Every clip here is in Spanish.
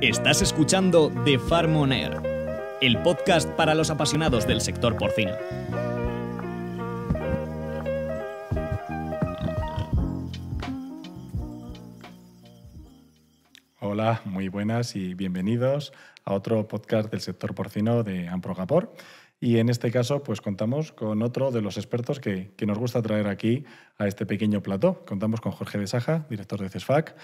Estás escuchando The Farm el podcast para los apasionados del sector porcino. Hola, muy buenas y bienvenidos a otro podcast del sector porcino de Amprogapor. Y en este caso, pues contamos con otro de los expertos que, que nos gusta traer aquí a este pequeño plató. Contamos con Jorge de Saja, director de CESFAC,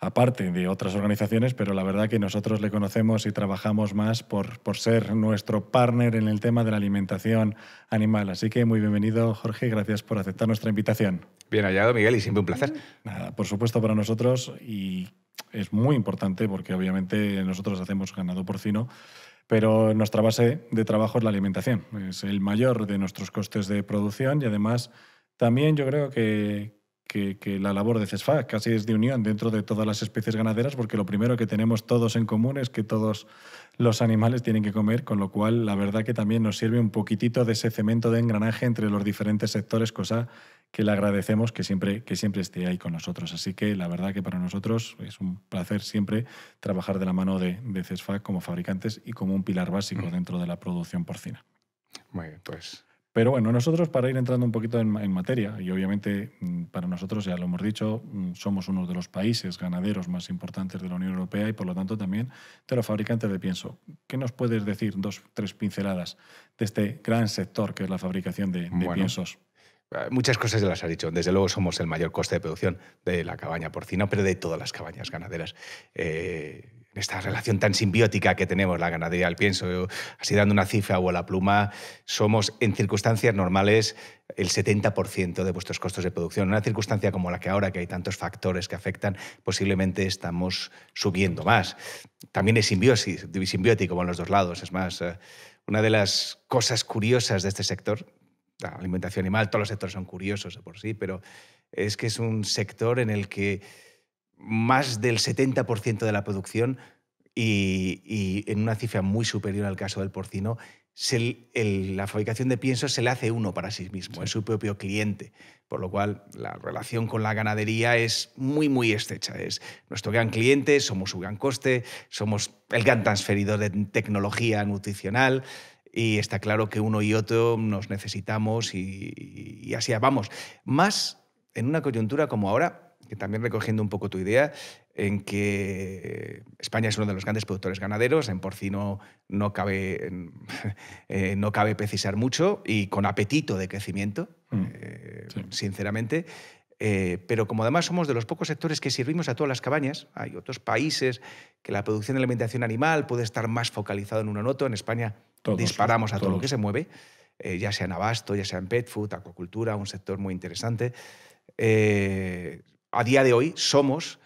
aparte de otras organizaciones, pero la verdad que nosotros le conocemos y trabajamos más por, por ser nuestro partner en el tema de la alimentación animal. Así que muy bienvenido, Jorge, gracias por aceptar nuestra invitación. Bien hallado, Miguel, y siempre un placer. Nada, por supuesto para nosotros y es muy importante porque obviamente nosotros hacemos ganado porcino, pero nuestra base de trabajo es la alimentación. Es el mayor de nuestros costes de producción y además también yo creo que, que, la labor de CESFA casi es de unión dentro de todas las especies ganaderas, porque lo primero que tenemos todos en común es que todos los animales tienen que comer, con lo cual la verdad que también nos sirve un poquitito de ese cemento de engranaje entre los diferentes sectores, cosa que le agradecemos que siempre, que siempre esté ahí con nosotros. Así que la verdad que para nosotros es un placer siempre trabajar de la mano de, CESFA como fabricantes y como un pilar básico mm. dentro de la producción porcina. Muy bien, pues pero bueno, nosotros para ir entrando un poquito en, materia, y obviamente mm, para nosotros, ya lo hemos dicho, mm, somos uno de los países ganaderos más importantes de la Unión Europea y por lo tanto también de los fabricantes de pienso. ¿Qué nos puedes decir, dos, tres pinceladas de este gran sector que es la fabricación de, piensos? Ah, muchas cosas ya las has dicho. Desde luego somos el mayor coste de producción de la cabaña porcina, pero de todas las cabañas ganaderas. Eh, esta relación tan simbiótica que tenemos la ganadería al pienso, así dando una cifra o la pluma, somos en circunstancias normales el 70% de vuestros costos de producción. En una circunstancia como la que ahora, que hay tantos factores que afectan, posiblemente estamos subiendo más. También es simbiosis, simbiótico en los dos lados. Es más, eh, una de las cosas curiosas de este sector, la alimentación animal, todos los sectores son curiosos por sí, pero es que es un sector en el que más del 70% de la producción y, en una cifra muy superior al caso del porcino, la fabricación de pienso se le hace uno para sí mismo, es su propio cliente. Por lo cual, la relación con la ganadería es muy, muy estrecha. Es nuestro gran cliente, somos su gran coste, somos el gran transferidor de tecnología nutricional y está claro que uno y otro nos necesitamos y, y así vamos. Más en una coyuntura como ahora, también recogiendo un poco tu idea, en que España es uno de los grandes productores ganaderos, en porcino no cabe, eh, no cabe precisar mucho y con apetito de crecimiento, mm, eh, sinceramente. Eh, pero como además somos de los pocos sectores que sirvimos a todas las cabañas, hay otros países que la producción de alimentación animal puede estar más focalizada en uno en otro, en España disparamos a todo lo que se mueve, ya sea en abasto, ya sea en pet food, acuacultura, un sector muy interesante. Eh, a día de hoy somos,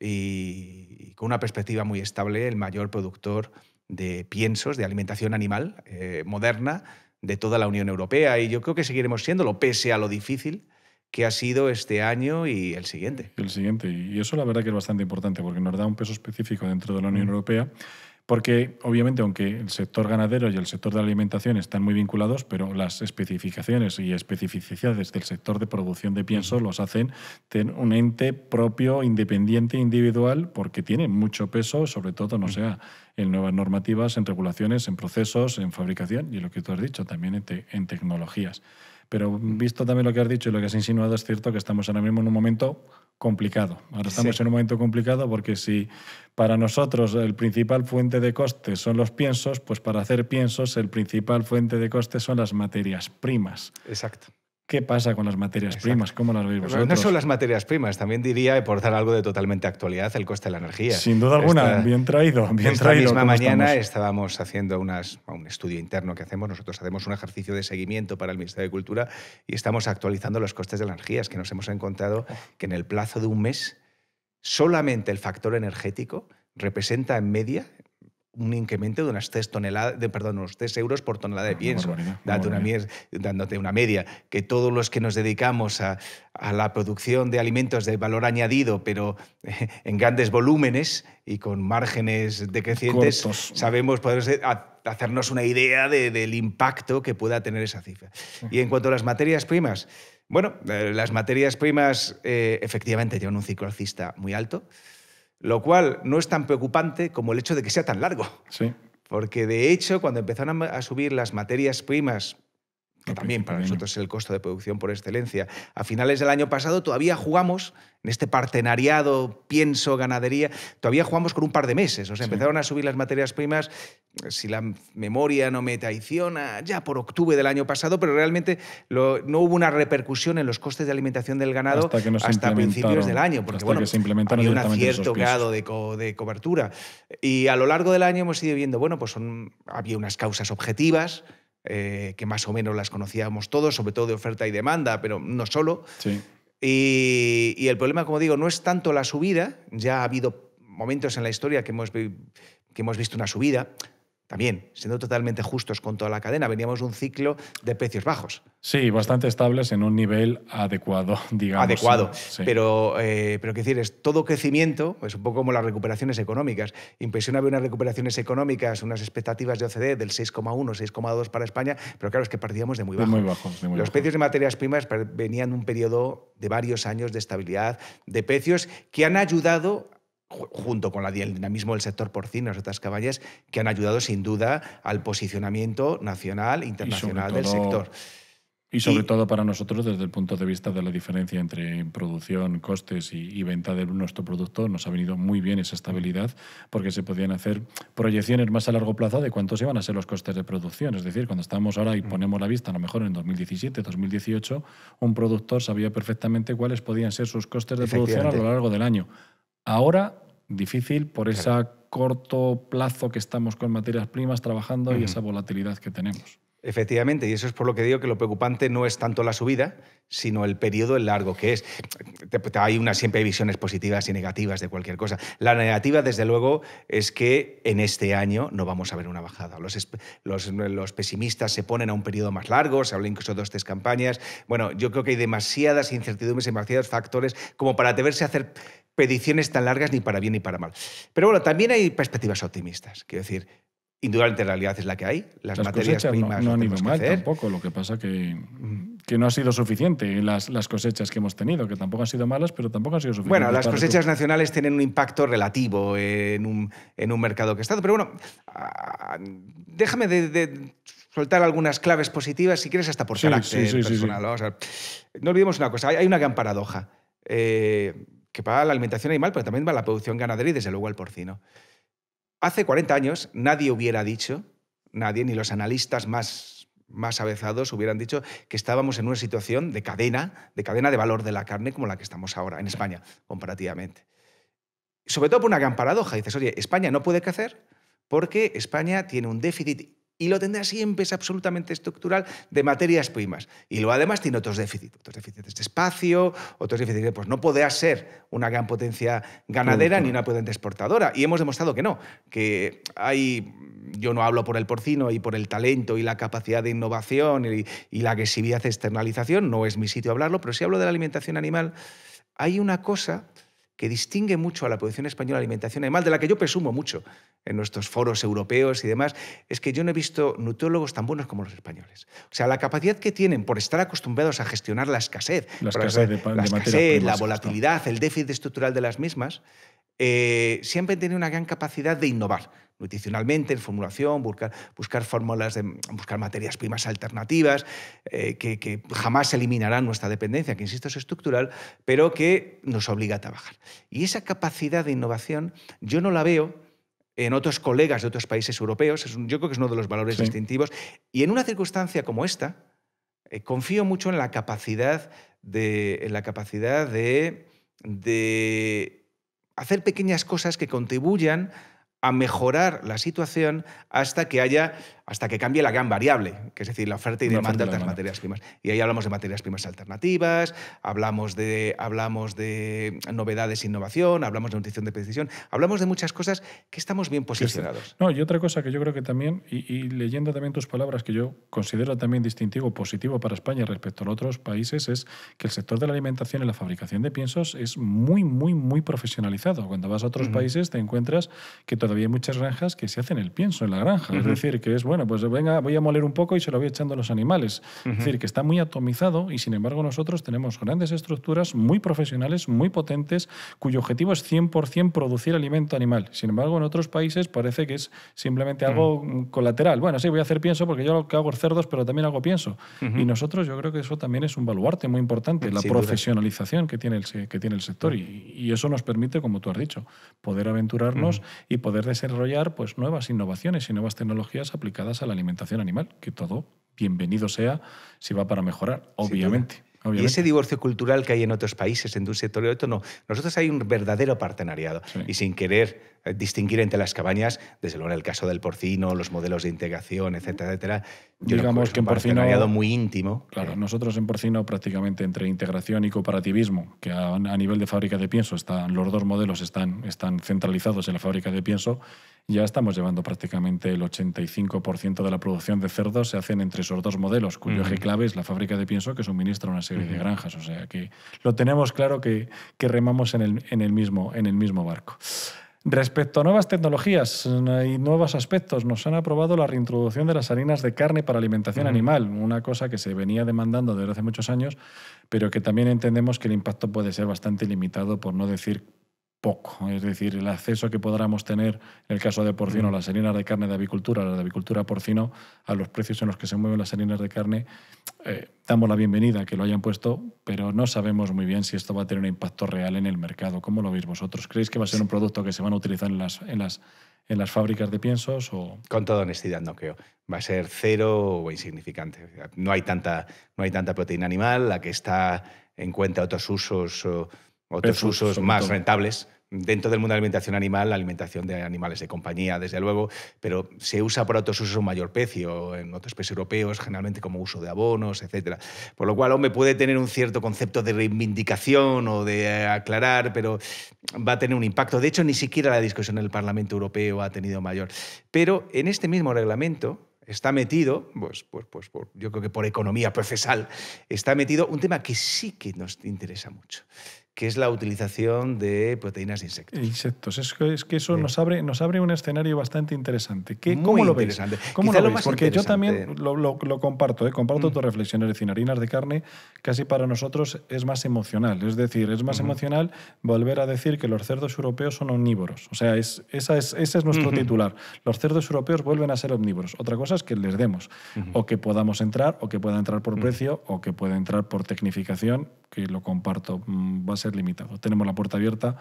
y, con una perspectiva muy estable, el mayor productor de piensos, de alimentación animal eh, moderna de toda la Unión Europea. Y yo creo que seguiremos siéndolo, pese a lo difícil que ha sido este año y el siguiente. El siguiente. Y eso la verdad que es bastante importante porque nos da un peso específico dentro de la Unión mm. Europea porque, obviamente, aunque el sector ganadero y el sector de la alimentación están muy vinculados, pero las especificaciones y especificidades del sector de producción de pienso los hacen tener un ente propio, independiente, individual, porque tiene mucho peso, sobre todo, no sea en nuevas normativas, en regulaciones, en procesos, en fabricación y lo que tú has dicho, también en tecnologías. Pero visto también lo que has dicho y lo que has insinuado, es cierto que estamos ahora mismo en un momento complicado. Ahora estamos en un momento complicado porque si para nosotros el principal fuente de coste son los piensos, pues para hacer piensos el principal fuente de coste son las materias primas. Exacto. ¿Qué pasa con las materias primas? ¿Cómo las veis vosotros? no son las materias primas, también diría, por dar algo de totalmente actualidad, el coste de la energía. Sin duda alguna, bien traído, bien misma mañana estábamos haciendo un estudio interno que hacemos, nosotros hacemos un ejercicio de seguimiento para el Ministerio de Cultura y estamos actualizando los costes de la energía. Es que nos hemos encontrado que en el plazo de un mes, solamente el factor energético representa en media, un incremento de unas toneladas, de, perdón, unos 3 euros por tonelada de ah, pienso, dándote, una, media, que todos los que nos dedicamos a, la producción de alimentos de valor añadido, pero en grandes volúmenes y con márgenes decrecientes, sabemos poder hacernos una idea del impacto que pueda tener esa cifra. Y en cuanto a las materias primas, bueno, eh, las materias primas eh, efectivamente llevan un ciclo alcista muy alto lo cual no es tan preocupante como el hecho de que sea tan largo. Sí. Porque de hecho, cuando empezaron a subir las materias primas que también para nosotros es el costo de producción por excelencia. A finales del año pasado todavía jugamos, en este partenariado, pienso, ganadería, todavía jugamos con un par de meses. O sea, empezaron a subir las materias primas, si la memoria no me traiciona, ya por octubre del año pasado, pero realmente no hubo una repercusión en los costes de alimentación del ganado hasta, principios del año, porque bueno, había un cierto grado de, de, cobertura. Y a lo largo del año hemos ido viendo, bueno, pues son, había unas causas objetivas, eh, que más o menos las conocíamos todos, sobre todo de oferta y demanda, pero no solo. Sí. Y, el problema, como digo, no es tanto la subida, ya ha habido momentos en la historia que hemos, que hemos visto una subida, también, siendo totalmente justos con toda la cadena, veníamos de un ciclo de precios bajos. Sí, bastante estables en un nivel adecuado, digamos. Adecuado. Pero, eh, pero, ¿qué decir? Es todo crecimiento, es un poco como las recuperaciones económicas. Impresiona unas recuperaciones económicas, unas expectativas de OCDE del 6,1, 6,2 para España, pero claro, es que partíamos de muy bajos. muy Los precios de materias primas venían un periodo de varios años de estabilidad de precios que han ayudado junto con el dinamismo del sector porcino, las otras caballas, que han ayudado sin duda al posicionamiento nacional e internacional del sector. Y sobre todo para nosotros, desde el punto de vista de la diferencia entre producción, costes y, y, venta de nuestro producto, nos ha venido muy bien esa estabilidad porque se podían hacer proyecciones más a largo plazo de cuántos iban a ser los costes de producción. Es decir, cuando estamos ahora y mm. ponemos la vista, a lo mejor en 2017, 2018, un productor sabía perfectamente cuáles podían ser sus costes de producción a lo largo del año Ahora, difícil por ese corto plazo que estamos con materias primas trabajando y esa volatilidad que tenemos. Efectivamente, y eso es por lo que digo que lo preocupante no es tanto la subida, sino el periodo el largo que es. Hay una, siempre hay visiones positivas y negativas de cualquier cosa. La negativa, desde luego, es que en este año no vamos a ver una bajada. Los, los, pesimistas se ponen a un periodo más largo, se habla incluso de dos, tres campañas. Bueno, yo creo que hay demasiadas incertidumbres, y demasiados factores como para a hacer peticiones tan largas ni para bien ni para mal. Pero bueno, también hay perspectivas optimistas. Quiero decir, Indudablemente la realidad es la que hay, las, cosechas materias no, han ido mal tampoco, lo que pasa que, que no ha sido suficiente las, las, cosechas que hemos tenido, que tampoco han sido malas, pero tampoco han sido suficientes. Bueno, las cosechas nacionales tienen un impacto relativo en un, en un mercado que ha estado, pero bueno, ah, déjame de, soltar algunas claves positivas, si quieres, hasta por carácter personal. no olvidemos una cosa, hay, una gran paradoja, eh, que para la alimentación animal, pero también para la producción ganadera y desde luego el porcino. Hace 40 años nadie hubiera dicho, nadie, ni los analistas más, más avezados hubieran dicho que estábamos en una situación de cadena, de cadena de valor de la carne como la que estamos ahora en España, comparativamente. Sobre todo por una gran paradoja. Dices, oye, España no puede crecer porque España tiene un déficit y lo tendrá siempre, es absolutamente estructural, de materias primas. Y luego además tiene otros déficits, otros déficits de espacio, otros déficits de, pues no podrá ser una gran potencia ganadera ni una potente exportadora. Y hemos demostrado que no, que hay, yo no hablo por el porcino y por el talento y la capacidad de innovación y, y la agresividad de externalización, no es mi sitio hablarlo, pero si hablo de la alimentación animal, hay una cosa que distingue mucho a la producción española de alimentación animal, de la que yo presumo mucho en nuestros foros europeos y demás, es que yo no he visto nutriólogos tan buenos como los españoles. O sea, la capacidad que tienen por estar acostumbrados a gestionar la escasez, la volatilidad, el déficit estructural de las mismas, eh, siempre han una gran capacidad de innovar nutricionalmente, en formulación, buscar, fórmulas, de, buscar materias primas alternativas eh, que, jamás eliminarán nuestra dependencia, que insisto es estructural, pero que nos obliga a trabajar. Y esa capacidad de innovación yo no la veo en otros colegas de otros países europeos, yo creo que es uno de los valores distintivos, y en una circunstancia como esta, eh, confío mucho en la capacidad de hacer pequeñas cosas que contribuyan a mejorar la situación hasta que haya, hasta que cambie la gran variable, que es decir, la oferta y demanda de las materias primas. Y ahí hablamos de materias primas alternativas, hablamos de, hablamos de novedades, innovación, hablamos de nutrición de precisión, hablamos de muchas cosas que estamos bien posicionados. No, y otra cosa que yo creo que también, y, leyendo también tus palabras, que yo considero también distintivo, positivo para España respecto a otros países, es que el sector de la alimentación y la fabricación de piensos es muy, muy, muy profesionalizado. Cuando vas a otros países te encuentras que tu todavía hay muchas granjas que se hacen el pienso en la granja. Es decir, que es, bueno, pues venga, voy a moler un poco y se lo voy echando a los animales. Es decir, que está muy atomizado y sin embargo nosotros tenemos grandes estructuras muy profesionales, muy potentes, cuyo objetivo es 100% producir alimento animal. Sin embargo, en otros países parece que es simplemente algo colateral. Bueno, sí, voy a hacer pienso porque yo lo hago cerdos, pero también hago pienso. Y nosotros yo creo que eso también es un baluarte muy importante, la profesionalización que tiene el, que tiene el sector. y, eso nos permite, como tú has dicho, poder aventurarnos y poder desarrollar pues, nuevas innovaciones y nuevas tecnologías aplicadas a la alimentación animal, que todo bienvenido sea si va para mejorar, obviamente. Y ese divorcio cultural que hay en otros países, en un sector y otro, no. Nosotros hay un verdadero partenariado. Y sin querer eh, distinguir entre las cabañas, desde luego en el caso del porcino, los modelos de integración, etcétera, etcétera. Yo Digamos que en porcino... muy íntimo. Claro, eh. nosotros en porcino prácticamente entre integración y cooperativismo, que a, nivel de fábrica de pienso están, los dos modelos están, están centralizados en la fábrica de pienso, ya estamos llevando prácticamente el 85% de la producción de cerdos se hacen entre esos dos modelos, cuyo eje clave es la fábrica de pienso que suministra una serie de granjas. O sea que lo tenemos claro que, que remamos en el, en el mismo, en el mismo barco. Respecto a nuevas tecnologías y nuevos aspectos, nos han aprobado la reintroducción de las harinas de carne para alimentación animal, una cosa que se venía demandando desde hace muchos años, pero que también entendemos que el impacto puede ser bastante limitado, por no decir poco. Es decir, el acceso que podamos tener, en el caso de porcino, mm. las harinas de carne de avicultura, las de avicultura porcino, a los precios en los que se mueven las harinas de carne, eh, damos la bienvenida que lo hayan puesto, pero no sabemos muy bien si esto va a tener un impacto real en el mercado. ¿Cómo lo veis vosotros? ¿Creéis que va a ser un producto que se van a utilizar en las, en las, en las fábricas de piensos? O... Con toda honestidad, no creo. Va a ser cero o insignificante. No hay tanta, no hay tanta proteína animal, la que está en cuenta otros usos otros usos más rentables. Dentro del mundo de la alimentación animal, la alimentación de animales de compañía, desde luego, pero se usa para otros usos a mayor precio, en otros países europeos, generalmente como uso de abonos, etc. Por lo cual, hombre, puede tener un cierto concepto de reivindicación o de aclarar, pero va a tener un impacto. De hecho, ni siquiera la discusión en el Parlamento Europeo ha tenido mayor. Pero en este mismo reglamento, está metido, pues, pues, pues, yo creo que por economía procesal, está metido un tema que sí que nos interesa mucho, que es la utilización de proteínas de insectos. Insectos, es que, eso nos, abre, nos abre un escenario bastante interesante. ¿Qué, ¿Cómo lo veis? ¿Cómo lo, Porque yo también lo, comparto, ¿eh? comparto mm. tu reflexión, es decir, harinas de carne casi para nosotros es más emocional, es decir, es más emocional volver a decir que los cerdos europeos son omnívoros, o sea, esa es, ese es nuestro titular, los cerdos europeos vuelven a ser omnívoros, otra cosa es que les demos, o que podamos entrar, o que pueda entrar por precio, o que pueda entrar por tecnificación, que lo comparto, mm, va a ser limitado. Tenemos la puerta abierta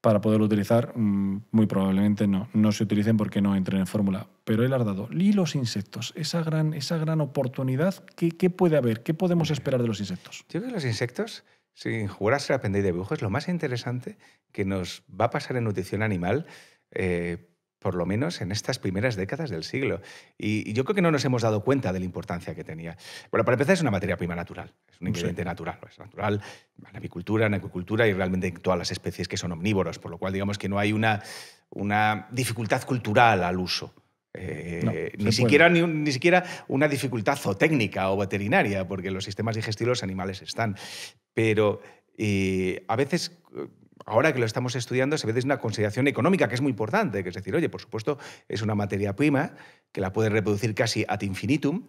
para poderlo utilizar, mm, muy probablemente no, no se utilicen porque no entren en fórmula. Pero él ha dado. Y los insectos, esa gran, esa gran oportunidad, ¿qué, puede haber? ¿Qué podemos esperar de los insectos? Yo creo que los insectos, sin jugar a ser de dibujo, es lo más interesante que nos va a pasar en nutrición animal. Eh, por lo menos en estas primeras décadas del siglo. Y, yo creo que no nos hemos dado cuenta de la importancia que tenía. Bueno, para empezar, es una materia prima natural, es un ingrediente natural, es natural en avicultura, en acuicultura y realmente en todas las especies que son omnívoros, por lo cual digamos que no hay una, una dificultad cultural al uso. Eh, ni, siquiera, siquiera una dificultad zootécnica o veterinaria, porque los sistemas digestivos animales están. Pero eh, a veces ahora que lo estamos estudiando, se ve es una consideración económica que es muy importante, que es decir, oye, por supuesto, es una materia prima que la puede reproducir casi ad infinitum,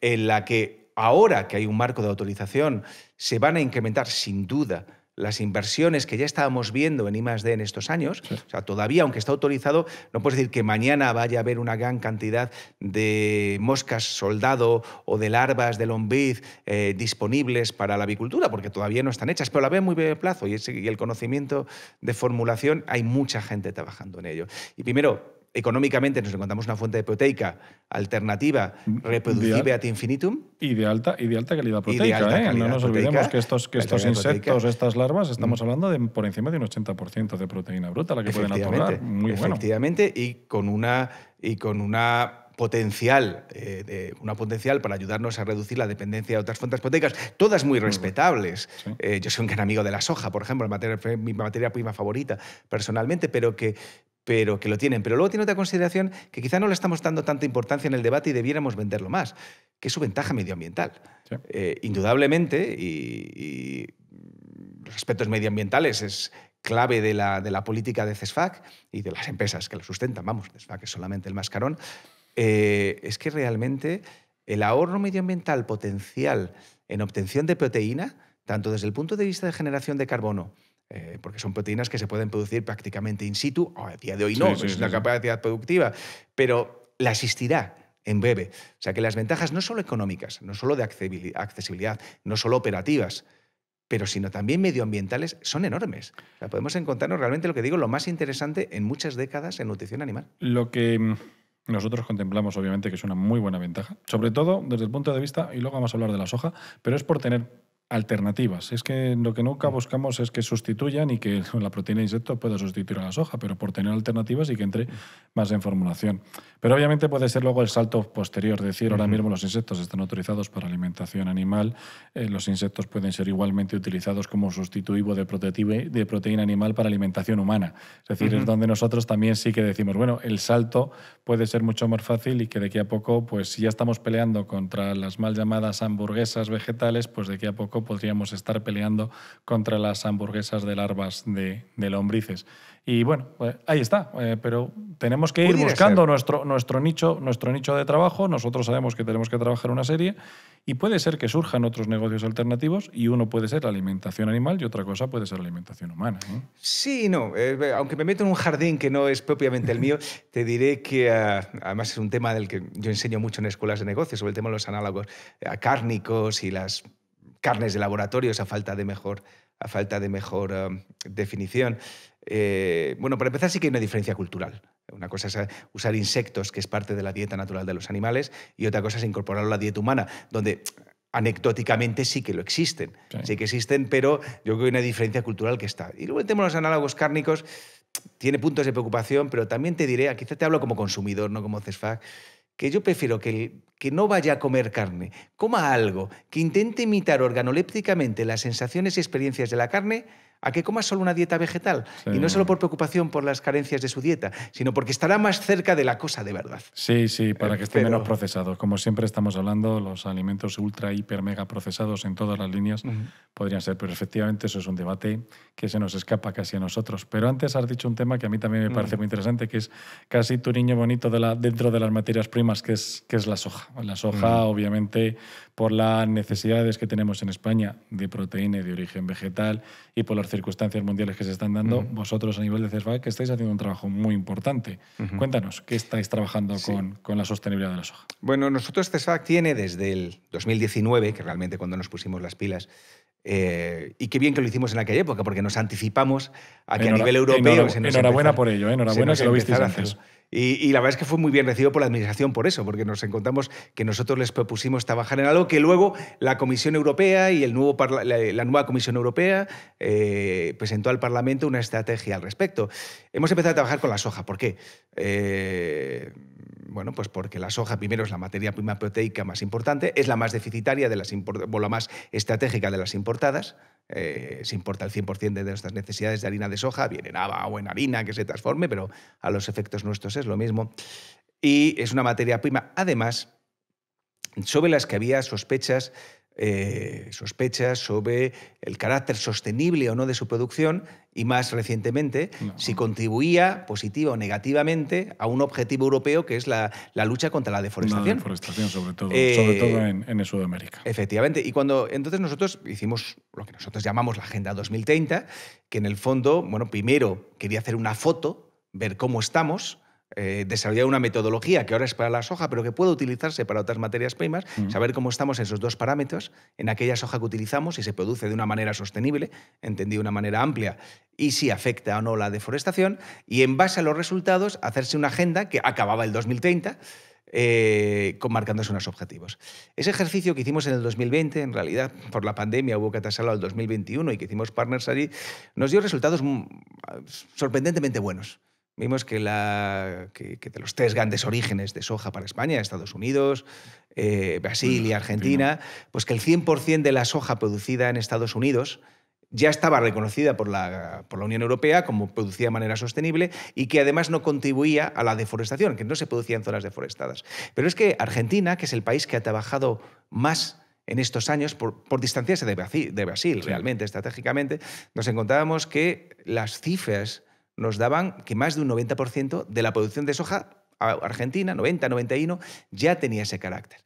en la que ahora que hay un marco de autorización, se van a incrementar sin duda las inversiones que ya estábamos viendo en I+.D. en estos años, o sea, todavía, aunque está autorizado, no puedes decir que mañana vaya a haber una gran cantidad de moscas soldado o de larvas de lombriz eh, disponibles para la avicultura, porque todavía no están hechas, pero la veo muy breve plazo y, y el conocimiento de formulación, hay mucha gente trabajando en ello. Y primero, económicamente nos encontramos una fuente de proteica alternativa, mm, reproducible ad infinitum. Y de alta, y calidad proteica. ¿eh? no nos olvidemos que estos, insectos, estas larvas, estamos mm. hablando de por encima de un 80% de proteína bruta, la que pueden atorgar. Muy efectivamente, y con una, y con una potencial, eh, una potencial para ayudarnos a reducir la dependencia de otras fuentes proteicas, todas muy respetables. Eh, yo soy un gran amigo de la soja, por ejemplo, mi materia prima favorita personalmente, pero que, pero que lo tienen. Pero luego tiene otra consideración que quizá no le estamos dando tanta importancia en el debate y debiéramos venderlo más, que es su ventaja medioambiental. Eh, indudablemente, y, y, los aspectos medioambientales es clave de la, de la, política de CESFAC y de las empresas que lo sustentan, vamos, CESFAC es solamente el mascarón, eh, es que realmente el ahorro medioambiental potencial en obtención de proteína, tanto desde el punto de vista de generación de carbono, eh, porque son proteínas que se pueden producir prácticamente in situ, a día de hoy no, es la capacidad productiva, pero la asistirá en breve. O sea que las ventajas no solo económicas, no solo de accesibilidad, no solo operativas, pero sino también medioambientales, son enormes. podemos encontrarnos realmente, lo que digo, lo más interesante en muchas décadas en nutrición animal. Lo que mm, nosotros contemplamos, obviamente, que es una muy buena ventaja, sobre todo desde el punto de vista, y luego vamos a hablar de la soja, pero es por tener alternativas. Es que lo que nunca mm. buscamos es que sustituyan y que la proteína de insecto pueda sustituir a la soja, pero por tener alternativas y que entre mm. más en formulación. Pero obviamente puede ser luego el salto posterior, decir ahora mismo los insectos están autorizados para alimentación animal, eh, los insectos pueden ser igualmente utilizados como sustitutivo de, proteína animal para alimentación humana. Es decir, es donde nosotros también sí que decimos, bueno, el salto puede ser mucho más fácil y que de aquí a poco, pues si ya estamos peleando contra las mal llamadas hamburguesas vegetales, pues de aquí a poco podríamos estar peleando contra las hamburguesas de larvas de, lombrices. Y bueno, pues, ahí está, eh, pero tenemos que ir buscando nuestro, nuestro, nicho, nuestro nicho de trabajo, nosotros sabemos que tenemos que trabajar una serie y puede ser que surjan otros negocios alternativos y uno puede ser la alimentación animal y otra cosa puede ser la alimentación humana. Sí, no, eh, aunque me meto en un jardín que no es propiamente el mío, te diré que eh, además es un tema del que yo enseño mucho en escuelas de negocios, sobre el tema de los análogos cárnicos y las carnes de laboratorio, esa falta de mejor, a falta de mejor um, definición. Eh, bueno, para empezar sí que hay una diferencia cultural. Una cosa es eh, usar insectos, que es parte de la dieta natural de los animales, y otra cosa es incorporarlo a la dieta humana, donde anecdóticamente sí que lo existen. Sí. que existen, pero yo creo que hay una diferencia cultural que está. Y luego el tema de los análogos cárnicos tiene puntos de preocupación, pero también te diré, quizá te hablo como consumidor, no como CESFAC, que yo prefiero que el que no vaya a comer carne, coma algo, que intente imitar organolépticamente las sensaciones y experiencias de la carne, a que coma solo una dieta vegetal. Y no solo por preocupación por las carencias de su dieta, sino porque estará más cerca de la cosa de verdad. Sí, sí, para que esté menos procesado. Como siempre estamos hablando, los alimentos ultra, hiper, mega procesados en todas las líneas podrían ser. Pero efectivamente eso es un debate que se nos escapa casi a nosotros. Pero antes has dicho un tema que a mí también me parece muy interesante, que es casi tu niño bonito dentro de las materias primas, que es, que es la soja. La soja, mm. obviamente, por las necesidades que tenemos en España de proteína de origen vegetal y por las circunstancias mundiales que se están dando, mm. vosotros a nivel de CESFAC estáis haciendo un trabajo muy importante. Cuéntanos, ¿qué estáis trabajando con, con, la sostenibilidad de la soja? Bueno, nosotros CESFAC tiene desde el 2019, que realmente cuando nos pusimos las pilas, eh, y qué bien que lo hicimos en aquella época, porque nos anticipamos a que a nivel europeo. se nos enhorabuena por ello, ¿eh? enhorabuena que lo visteis antes. Y, la verdad es que fue muy bien recibido por la Administración por eso, porque nos encontramos que nosotros les propusimos trabajar en algo que luego la Comisión Europea y el nuevo la, nueva Comisión Europea eh, presentó al Parlamento una estrategia al respecto. Hemos empezado a trabajar con la soja. ¿Por qué? Eh, bueno, pues porque la soja primero es la materia prima proteica más importante, es la más deficitaria de las o la más estratégica de las importadas. Eh, se importa el 100% de nuestras necesidades de harina de soja, viene en o en harina que se transforme, pero a los efectos nuestros es lo mismo. Y es una materia prima, además, sobre las que había sospechas eh, sospechas sobre el carácter sostenible o no de su producción y más recientemente si contribuía positiva o negativamente a un objetivo europeo que es la, lucha contra la deforestación. La deforestación sobre todo, eh, en, Sudamérica. Efectivamente. Y cuando entonces nosotros hicimos lo que nosotros llamamos la Agenda 2030, que en el fondo, bueno, primero quería hacer una foto, ver cómo estamos, eh, desarrollar una metodología que ahora es para la soja, pero que puede utilizarse para otras materias primas, mm. saber cómo estamos en esos dos parámetros, en aquella soja que utilizamos, y se produce de una manera sostenible, entendido de una manera amplia, y si afecta o no la deforestación, y en base a los resultados hacerse una agenda que acababa el 2030. Eh, con marcándose unos objetivos. Ese ejercicio que hicimos en el 2020, en realidad por la pandemia hubo que atasarlo al 2021 y que hicimos partners allí, nos dio resultados mm, sorprendentemente buenos vimos que, de los tres grandes orígenes de soja para España, Estados Unidos, eh, Brasil y Argentina, pues que el 100% de la soja producida en Estados Unidos ya estaba reconocida por la, por la, Unión Europea como producida de manera sostenible y que además no contribuía a la deforestación, que no se producía en zonas deforestadas. Pero es que Argentina, que es el país que ha trabajado más en estos años por, distanciarse de Brasil, realmente, estratégicamente, nos encontrábamos que las cifras nos daban que más de un 90% de la producción de soja argentina, 90, 91, ya tenía ese carácter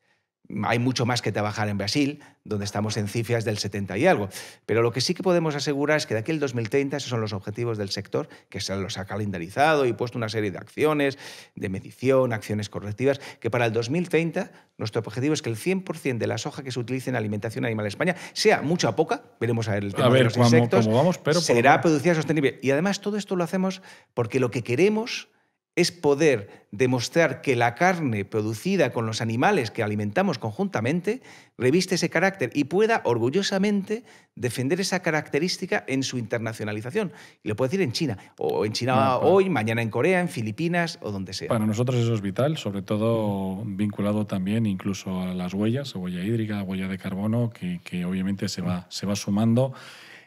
hay mucho más que trabajar en Brasil, donde estamos en cifras del 70 y algo. Pero lo que sí que podemos asegurar es que de aquí al 2030, esos son los objetivos del sector, que se los ha calendarizado y puesto una serie de acciones, de medición, acciones correctivas, que para el 2030 nuestro objetivo es que el 100% de la soja que se utilice en alimentación animal en España, sea mucha a poca, veremos a ver el tema de los insectos, vamos, será producida sostenible. Y además todo esto lo hacemos porque lo que queremos es poder demostrar que la carne producida con los animales que alimentamos conjuntamente reviste ese carácter y pueda orgullosamente defender esa característica en su internacionalización. Y lo puede decir en China, o en China hoy, mañana en Corea, en Filipinas o donde sea. Para nosotros eso es vital, sobre todo vinculado también incluso a las huellas, huella hídrica, huella de carbono, que, obviamente se va, se va sumando.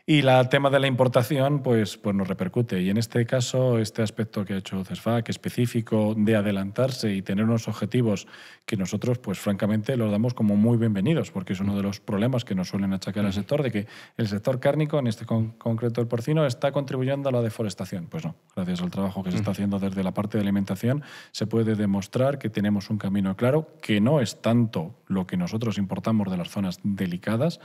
Y el tema de la importación pues, pues nos repercute. Y en este caso, este aspecto que ha hecho CESFAC, específico de adelantarse y tener unos objetivos que nosotros, pues francamente, los damos como muy bienvenidos, porque es uno de los problemas que nos suelen achacar al sector, de que el sector cárnico, en este concreto el porcino, está contribuyendo a la deforestación. Pues no, gracias al trabajo que se está haciendo desde la parte de alimentación, se puede demostrar que tenemos un camino claro, que no es tanto lo que nosotros importamos de las zonas delicadas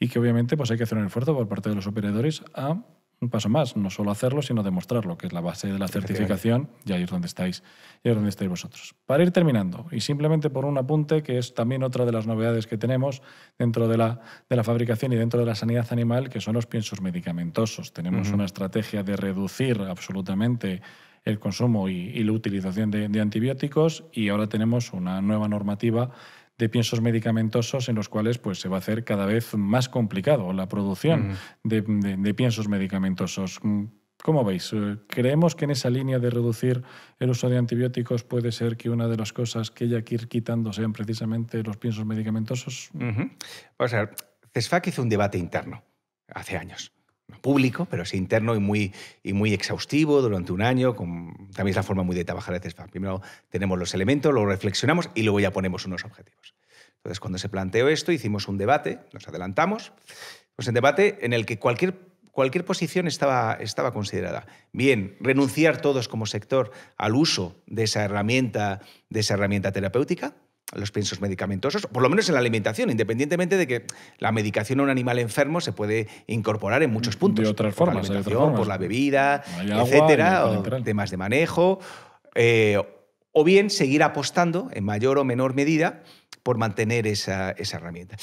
y que obviamente pues hay que hacer un esfuerzo por parte de los operadores a un paso más, no solo hacerlo, sino demostrarlo, que es la base de la certificación, y ahí es donde estáis, y donde estáis vosotros. Para ir terminando, y simplemente por un apunte, que es también otra de las novedades que tenemos dentro de la, de la fabricación y dentro de la sanidad animal, que son los piensos medicamentosos. Tenemos una estrategia de reducir absolutamente el consumo y, la utilización de antibióticos, y ahora tenemos una nueva normativa de piensos medicamentosos en los cuales pues, se va a hacer cada vez más complicado la producción mm. de, piensos medicamentosos. Mm, ¿Cómo veis? Eh, ¿Creemos que en esa línea de reducir el uso de antibióticos puede ser que una de las cosas que haya que ir quitando sean precisamente los piensos medicamentosos? O sea, CESFAC hizo un debate interno hace años público, pero sí interno y muy, y muy exhaustivo durante un año. Con, también es la forma muy de trabajar de Primero tenemos los elementos, luego reflexionamos y luego ya ponemos unos objetivos. Entonces, cuando se planteó esto, hicimos un debate, nos adelantamos, pues un debate en el que cualquier, cualquier posición estaba, estaba considerada. Bien, renunciar todos como sector al uso de esa herramienta, de esa herramienta terapéutica, los piensos medicamentosos, por lo menos en la alimentación, independientemente de que la medicación a un animal enfermo se puede incorporar en muchos puntos. De otras formas. Por la alimentación, por la bebida, etcétera, o temas de manejo. Eh, o bien seguir apostando en mayor o menor medida por mantener esa, herramienta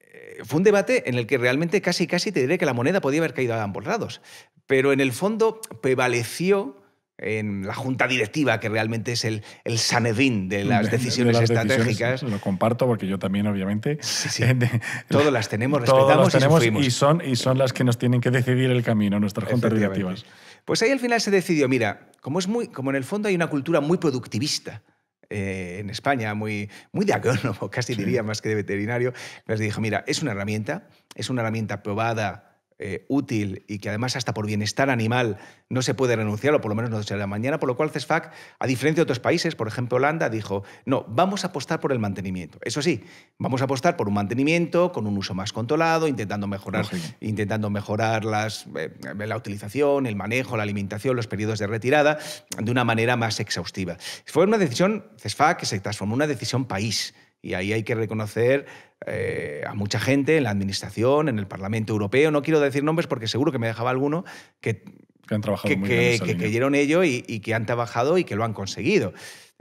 eh, fue un debate en el que realmente casi casi te diré que la moneda podía haber caído a ambos lados. Pero en el fondo prevaleció en la junta directiva, que realmente es el, el Sanedín de las decisiones estratégicas. lo comparto porque yo también, obviamente. Sí, sí. Todos las tenemos, respetamos las y, son, y son las que nos tienen que decidir el camino, nuestras juntas directivas. Pues ahí al final se decidió, mira, como, es muy, como en el fondo hay una cultura muy productivista, eh, en España, muy, muy de agrónomo, casi diría más que de veterinario, les dijo, mira, es una herramienta, es una herramienta probada eh, útil y que además hasta por bienestar animal no se puede renunciar, o por lo menos no se la mañana, por lo cual CESFAC, a diferencia de otros países, por ejemplo Holanda, dijo, no, vamos a apostar por el mantenimiento. Eso sí, vamos a apostar por un mantenimiento con un uso más controlado, intentando mejorar, intentando eh, la utilización, el manejo, la alimentación, los periodos de retirada, de una manera más exhaustiva. Fue una decisión, CESFAC, que se transformó en una decisión país y ahí hay que reconocer eh, a mucha gente en la administración, en el Parlamento Europeo. No quiero decir nombres porque seguro que me dejaba alguno que, que creyeron ello y, y, que han trabajado y que lo han conseguido.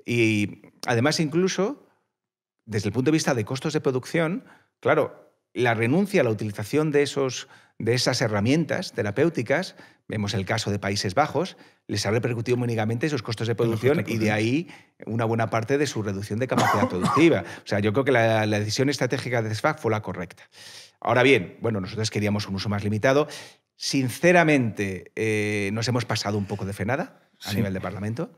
Y además, incluso, desde el punto de vista de costos de producción, claro, la renuncia a la utilización de esos de esas herramientas terapéuticas, vemos el caso de Países Bajos, les ha repercutido únicamente sus costos de producción y de ahí una buena parte de su reducción de capacidad productiva. O sea, yo creo que la, decisión estratégica de SFAC fue la correcta. Ahora bien, bueno, nosotros queríamos un uso más limitado. Sinceramente, eh, nos hemos pasado un poco de frenada a nivel de Parlamento.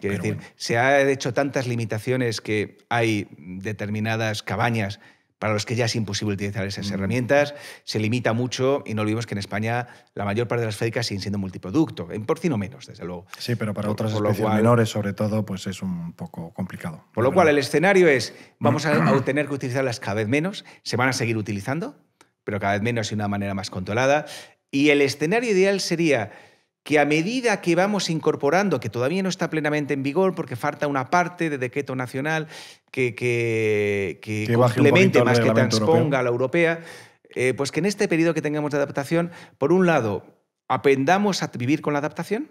Quiero decir, se han hecho tantas limitaciones que hay determinadas cabañas para los que ya es imposible utilizar esas herramientas, se limita mucho y no olvidemos que en España la mayor parte de las fábricas siguen siendo multiproducto, en porcino menos, desde luego. Sí, pero para otras especies menores, sobre todo, pues es un poco complicado. Por lo cual, el escenario es, vamos a, a tener que utilizarlas cada vez menos, se van a seguir utilizando, pero cada vez menos y de una manera más controlada. Y el escenario ideal sería que a medida que vamos incorporando, que todavía no está plenamente en vigor porque falta una parte de decreto nacional que, que, complemente más que transponga a la europea, eh, pues que en este periodo que tengamos de adaptación, por un lado, aprendamos a vivir con la adaptación,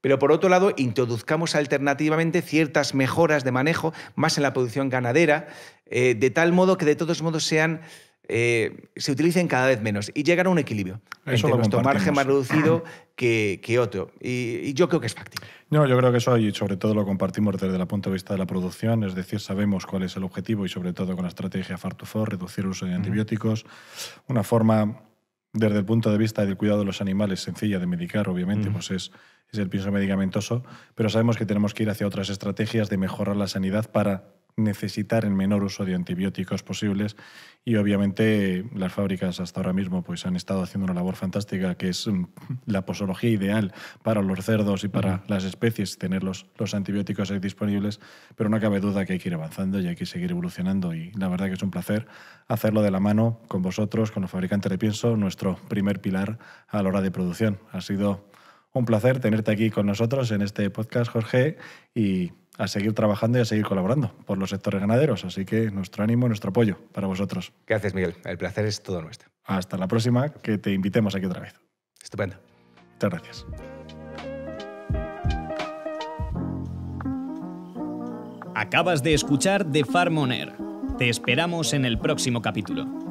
pero por otro lado, introduzcamos alternativamente ciertas mejoras de manejo, más en la producción ganadera, eh, de tal modo que de todos modos sean eh, se utilicen cada vez menos y llegar a un equilibrio eso entre nuestro margen más reducido que, que otro. Y, yo creo que es factible. No, yo creo que eso y sobre todo lo compartimos desde el punto de vista de la producción, es decir, sabemos cuál es el objetivo y sobre todo con la estrategia Far to reducir el uso de antibióticos. Una forma desde el punto de vista del cuidado de los animales sencilla de medicar, obviamente, pues es es el pienso medicamentoso, pero sabemos que tenemos que ir hacia otras estrategias de mejorar la sanidad para necesitar el menor uso de antibióticos posibles y obviamente las fábricas hasta ahora mismo pues han estado haciendo una labor fantástica que es mm, la posología ideal para los cerdos y para las especies tener los, antibióticos disponibles pero no cabe duda que hay que ir avanzando y hay que seguir evolucionando y la verdad que es un placer hacerlo de la mano con vosotros con los fabricantes de pienso nuestro primer pilar a la hora de producción ha sido un placer tenerte aquí con nosotros en este podcast, Jorge, y a seguir trabajando y a seguir colaborando por los sectores ganaderos. Así que nuestro ánimo, nuestro apoyo para vosotros. Gracias, Miguel. El placer es todo nuestro. Hasta la próxima, que te invitemos aquí otra vez. Estupendo. Muchas gracias. Acabas de escuchar The Farm Te esperamos en el próximo capítulo.